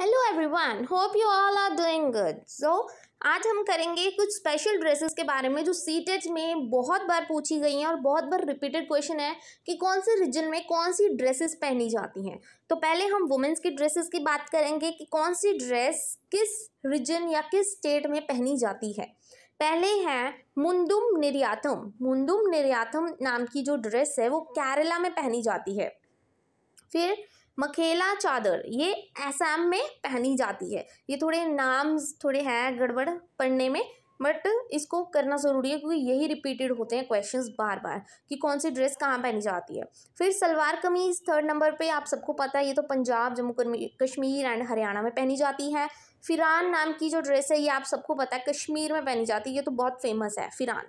hello everyone hope you all are doing good so आज हम करेंगे कुछ स्पेशल ड्रेसेस के बारे में जो सीटेज में बहुत बार पूछी गई हैं और बहुत बार रिपीटेड क्वेश्चन है कि कौन से रीजन में कौन सी ड्रेसेस पहनी जाती हैं तो पहले हम वुमेंस की ड्रेसेस की बात करेंगे कि कौन सी ड्रेस किस रीजन या किस स्टेट में पहनी जाती है पहले है मुंदुम निर्यातम मुंदुम निर्यातम नाम की जो ड्रेस है वो केरला में पहनी जाती है फिर मखेला चादर ये असम में पहनी जाती है ये थोड़े नाम्स थोड़े हैं गड़बड़ पढ़ने में बट इसको करना ज़रूरी है क्योंकि यही रिपीटेड होते हैं क्वेश्चंस बार बार कि कौन सी ड्रेस कहाँ पहनी जाती है फिर सलवार कमीज़ थर्ड नंबर पे आप सबको पता है ये तो पंजाब जम्मू कश्मीर एंड हरियाणा में पहनी जाती है फ़िरान नाम की जो ड्रेस है ये आप सबको पता है कश्मीर में पहनी जाती है ये तो बहुत फेमस है फ़िरान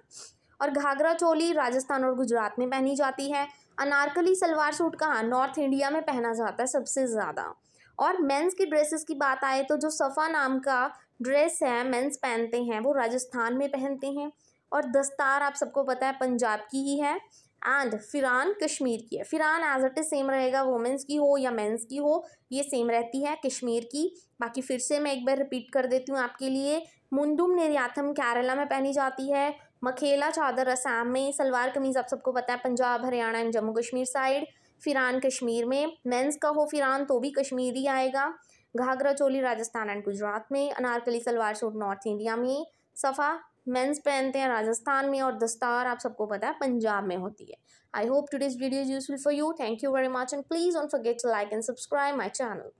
और घाघरा चोली राजस्थान और गुजरात में पहनी जाती है अनारकली सलवार सूट कहाँ नॉर्थ इंडिया में पहना जाता है सबसे ज़्यादा और मेंस की ड्रेसेस की बात आए तो जो सफ़ा नाम का ड्रेस है मेंस पहनते हैं वो राजस्थान में पहनते हैं और दस्तार आप सबको पता है पंजाब की ही है एंड फिरान कश्मीर की है pheran as it is same रहेगा वोमेंस की हो या मेंस की हो ये सेम रहती है कश्मीर की बाकी फिर से मैं एक बार रिपीट कर देती हूँ आपके लिए मुंडुम निर्याथम केरला में पहनी जाती है मखेला चादर असम में सलवार कमीज़ आप सबको पता है पंजाब हरियाणा एंड जम्मू कश्मीर साइड फिरान कश्मीर में मेंस का हो फिरान तो भी कश्मीर ही आएगा घाघरा चोली राजस्थान एंड गुजरात में Anarkali salwar suit north India में सफ़ा मेंस पहनते हैं राजस्थान में और दस्तार आप सबको पता है पंजाब में होती है I hope today's video is useful for you thank you very much and please ऑन forget to like and subscribe my channel